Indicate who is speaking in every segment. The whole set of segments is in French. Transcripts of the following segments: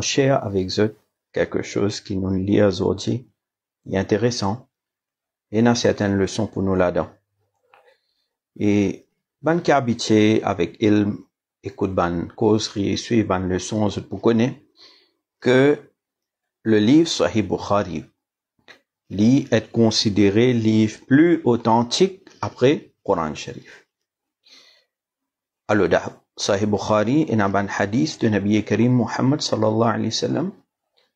Speaker 1: cher avec eux quelque chose qui nous lie aujourd'hui et intéressant et a certaines leçons pour nous là-dedans. Et quand qui habitez avec il écoute ban cause et suit ban leçon pour connaître que le livre Sahih Bukhari lit est considéré livre plus authentique après Coran Sharif. Al-Wada. Sahih Bukhari a un hadith de Nabi Karim Muhammad sallallahu alayhi wa sallam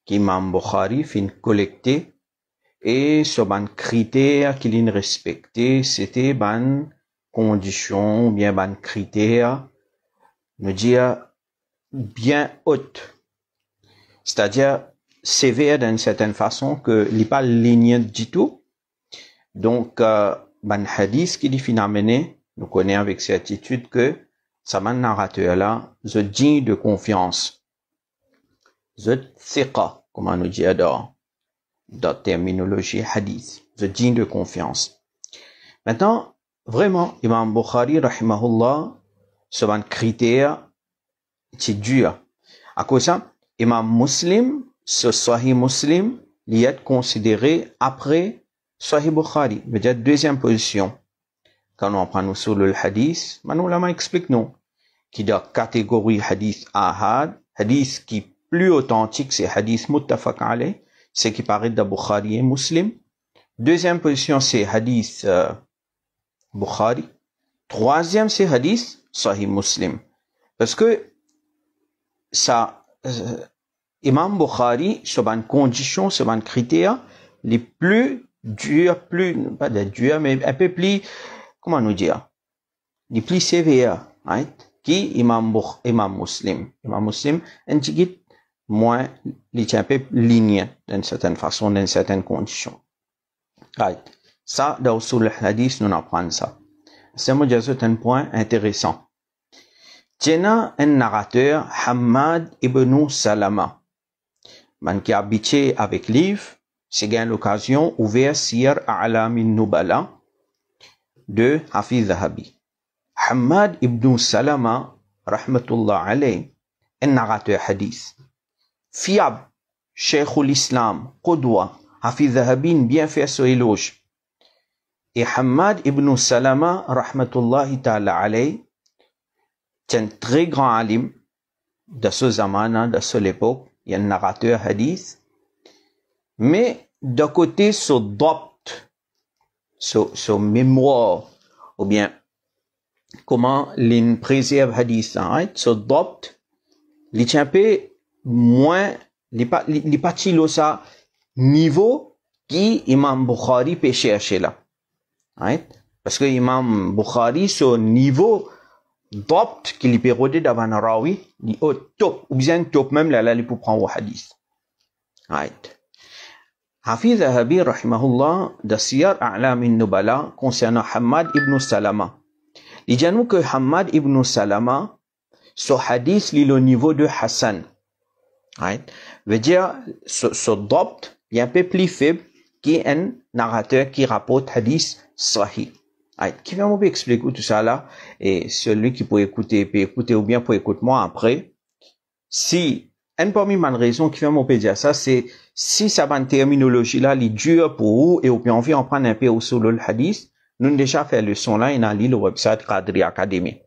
Speaker 1: qu'Imam Bukhari fin collecté et sur ban critère qu'il a respecté, c'était ban condition, bien ban critère, me dire bien haute. C'est-à-dire sévère d'une certaine façon que n'est pas ligné du tout. Donc, euh, ban hadith qui est fin amené, nous connaissons avec certitude que ce un narrateur-là, ce digne de confiance. ce tsika, comme on nous dit dans la terminologie hadith. ce digne de confiance. Maintenant, vraiment, Imam Bukhari, rahimahullah, ce un critère, c'est dur. À cause ça, Imam Muslim, ce Sahih Muslim, il est considéré après Sahih Bukhari, à dire deuxième position quand on prend sur le hadith Manoulama ben, explique non. Qui dans catégorie hadith ahad, hadith qui plus authentique, c'est hadith muttafaq c'est qui paraît de Bukhari et Muslim. Deuxième position, c'est hadith euh, Bukhari. Troisième, c'est hadith Sahih Muslim. Parce que ça, euh, Imam Bukhari, sur une condition, sur un critère les plus durs, plus, pas de durs, mais un peu plus comment nous dire les plus sévère right qui imam l'imam imam muslim imam muslim un petit moins il est un peu ligne d'une certaine façon d'une certaine condition right ça dans le hadith nous apprend ça c'est un point intéressant Tiens un narrateur Hamad ibn Salama man qui habitait avec livre c'est gain l'occasion ouvert sir Alamin Nubala de Hafiz Zahabi. Hamad ibn Salama rahmatullah alayh un narrateur hadith. Fiab, Sheikh l'Islam, Qudwa, Hafiz Zahabi bien fait ce éloge. Et Hamad ibn Salama rahmatullah ta'ala alayh est un très grand alim de ce zamana, de ce époque, il est un narrateur hadith. Mais de côté, ce dope, son so mémoire ou bien comment l'in préserve hadith right? so les peu moins les pa pas au ça niveau qui imam bukhari peut chercher là right? parce que imam bukhari son niveau dopt qu'il peut roder d'avant rawi au top ou bien top même là là il peut prendre hadith right Hafiz Ahabi rahimahullah de Siyar A'lam Nubala concernant Hamad ibn Salama. Il dit que Hamad ibn Salama, son hadith, il est au niveau de Hassan. Right? Veut dire, ce, ce dopt est un peu plus faible qu'un narrateur qui rapporte hadith sahih. Right? Qui va m'expliquer tout ça là? Et celui qui peut écouter, peut écouter ou bien peut écouter moi après. Si un premier qui rezon qui fait ça pédia ça, c'est si ça terminologie-là là, pour dure pour vous, et vous avez envie en prendre un peu au sol le hadis, nous n déjà fait le son et lu le website Kadri Academy.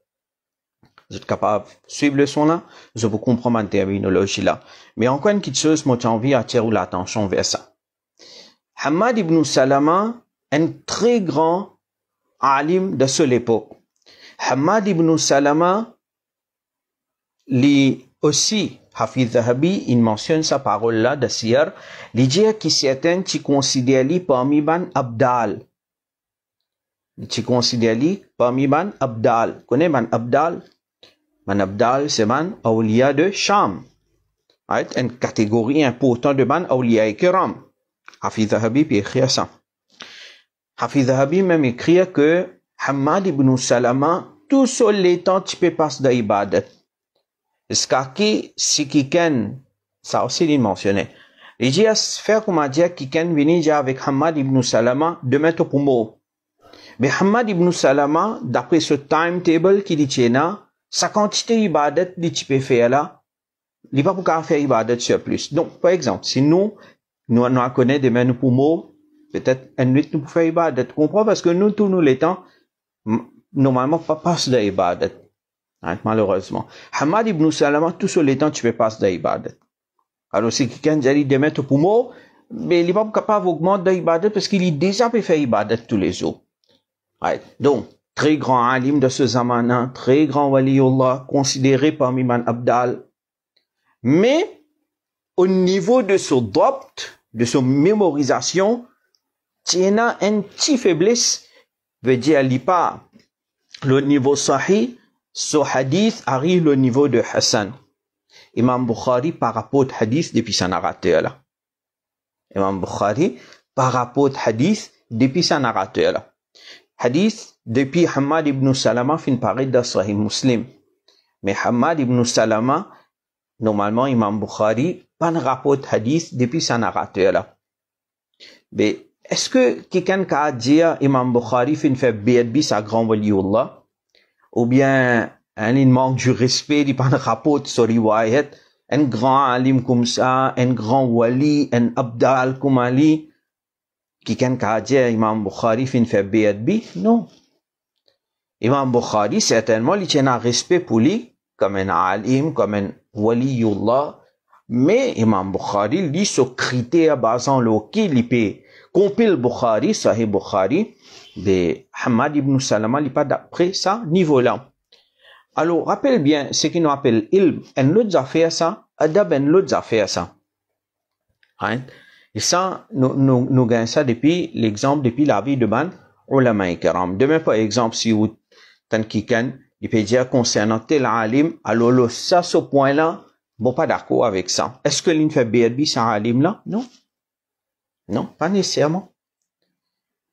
Speaker 1: Vous êtes capable de suivre le son là, je vous comprends ma terminologie là. Mais encore une petite chose, moi j'ai envie d'attirer l'attention vers ça. Hamad ibn Salama, un très grand alim de cette époque. Hamad ibn Salama, lui aussi, Hafiz Zahabi, il mentionne sa parole-là de Sierre. il dit que certains qui considèrent parmi ban abdal. considères considèrent parmi ban abdal. Connais ban abdal? Ban abdal, c'est ban awliya de Sham. C'est Une catégorie importante de ban awliya et kiram. Hafiz Zahabi peut écrire ça. Hafiz Zahabi même écrit que Hamad ibn Salama, tout seul les temps, tu peux passer d'Ibad. Skaki Sikiken, ça aussi il mentionnait. a Sferumadia Kiken déjà avec Hamad ibn Salama de mettre Pumbo. Mais Hamad ibn Salama, d'après ce timetable qui dit sa quantité ibadat dit tu faire là, il va pouvoir faire ibadat sur plus. Donc, par exemple, si nous, nous, nous connaissons demain mêmes Pumbo, peut-être un nuit nous pouvons faire ibadat. Comprends parce que nous, tous nous les temps, normalement, pas passe de ibadat. Hein, malheureusement. Hamad ibn Salama, tout seul les temps, tu peux pas d'ibadat. Alors, si quelqu'un a dit de mettre au poumon mais il n'est pas capable d'augmenter d'ibadat parce qu'il est déjà fait ibadat tous les jours. Donc, très grand alim de ce zamana, très grand Allah considéré par Miman Abdal. Mais, au niveau de son dopt, de son mémorisation, a une petite faiblesse, veut dire, il pas le niveau sahih, ce hadith arrive au niveau de Hassan. Imam Bukhari par rapport hadith depuis sa narrateur là. Imam Bukhari par rapport hadith depuis sa narrateur là. Hadith depuis Hamad ibn Salama fin parait dans Sahih Muslim. Mais Hamad ibn Salama, normalement Imam Bukhari, pas de rapport hadith depuis sa narrateur là. Mais est-ce que quelqu'un a dit Imam Bukhari fin fait BLB sa grand waliullah ou bien un manque du respect du pan rapport sur riwayat un grand alim comme ça un grand wali un abdal comme ali qui كان كاجي imam Bukhari fin fait bi non Imam Bukhari certainement il tient un respect pour lui comme un alim comme un waliullah Mais Imam Bukhari lit ce critère basant lequel il peut compil Bukhari, Sahih Bukhari, de Hamad ibn Salama, il pas d'après ça niveau-là. Alors, rappelle bien ce nous appelle Il en l'autre affaire ça, adab en l'autre affaire ça. Hein? Et ça, nous, nous, nous gagnons ça depuis l'exemple, depuis la vie de ban ulama De Demain, par exemple, si vous, tant il peut dire concernant tel alim, alors ça, ce point-là, Bon, pas d'accord avec ça. Est-ce que l'une fait BRB sans alim là? Non. Non, pas nécessairement.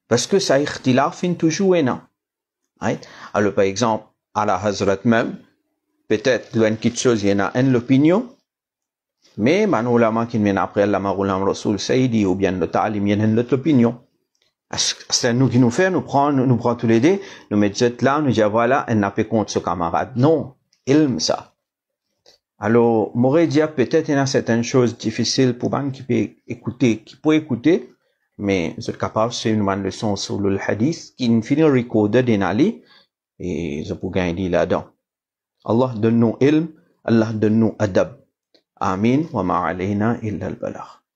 Speaker 1: Parce que ça ikhtilaf fin toujours hein. right? Alors, par exemple, à la Hazrat même, peut-être l'un qui chose, il y a une l'opinion, mais ulama qui vient après la maroulam rasoul sayyidi ou bien le talim, il y a une autre opinion. C'est nous qui nous fait, nous prend, nous, nous prend tous les deux, nous mettons là, nous disons voilà, elle n'a pas compte, ce camarade. Non, ilm ça. Alors, m'aurait dit ah, peut-être il y a certaines choses difficiles pour vous qui peut écouter, qui peut écouter, mais je suis capable de suivre une leçon sur le hadith qui ne finit recorder d'un ali et je peux gagner là-dedans. Allah donne-nous ilm, Allah donne-nous adab. Amin wa ma'alayna illa al-balagh.